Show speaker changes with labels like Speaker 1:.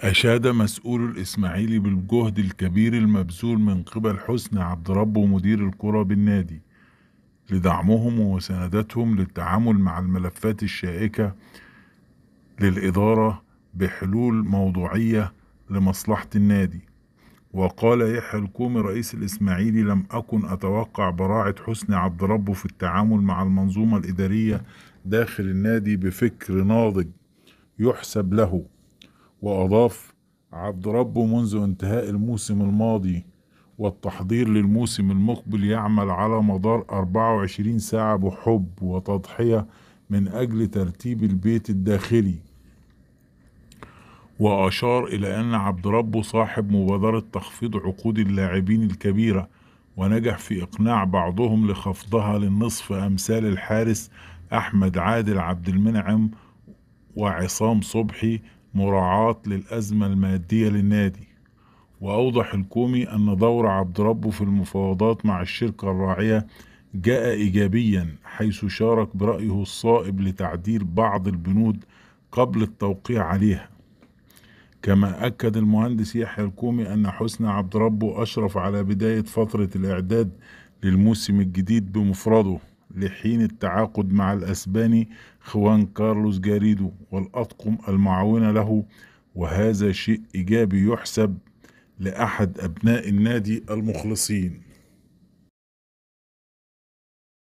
Speaker 1: أشاد مسؤول الإسماعيلي بالجهد الكبير المبذول من قبل حسن عبد ربه مدير الكرة بالنادي لدعمهم ومساندتهم للتعامل مع الملفات الشائكة للإدارة بحلول موضوعية لمصلحة النادي وقال يحيى الكومي رئيس الإسماعيلي لم أكن أتوقع براعة حسن عبد ربه في التعامل مع المنظومة الإدارية داخل النادي بفكر ناضج يحسب له وأضاف عبد ربه منذ انتهاء الموسم الماضي والتحضير للموسم المقبل يعمل على مدار 24 ساعة بحب وتضحية من أجل ترتيب البيت الداخلي وأشار إلى أن عبد ربه صاحب مبادرة تخفيض عقود اللاعبين الكبيرة ونجح في إقناع بعضهم لخفضها للنصف أمثال الحارس أحمد عادل عبد المنعم وعصام صبحي مراعاة للأزمة المادية للنادي وأوضح الكومي أن دور عبد ربه في المفاوضات مع الشركة الراعية جاء إيجابيا حيث شارك برأيه الصائب لتعديل بعض البنود قبل التوقيع عليها كما أكد المهندس يحيى الكومي أن حسن عبد ربه أشرف على بداية فترة الإعداد للموسم الجديد بمفرده لحين التعاقد مع الأسباني خوان كارلوس جاريدو والأطقم المعاونة له وهذا شيء إيجابي يحسب لأحد أبناء النادي المخلصين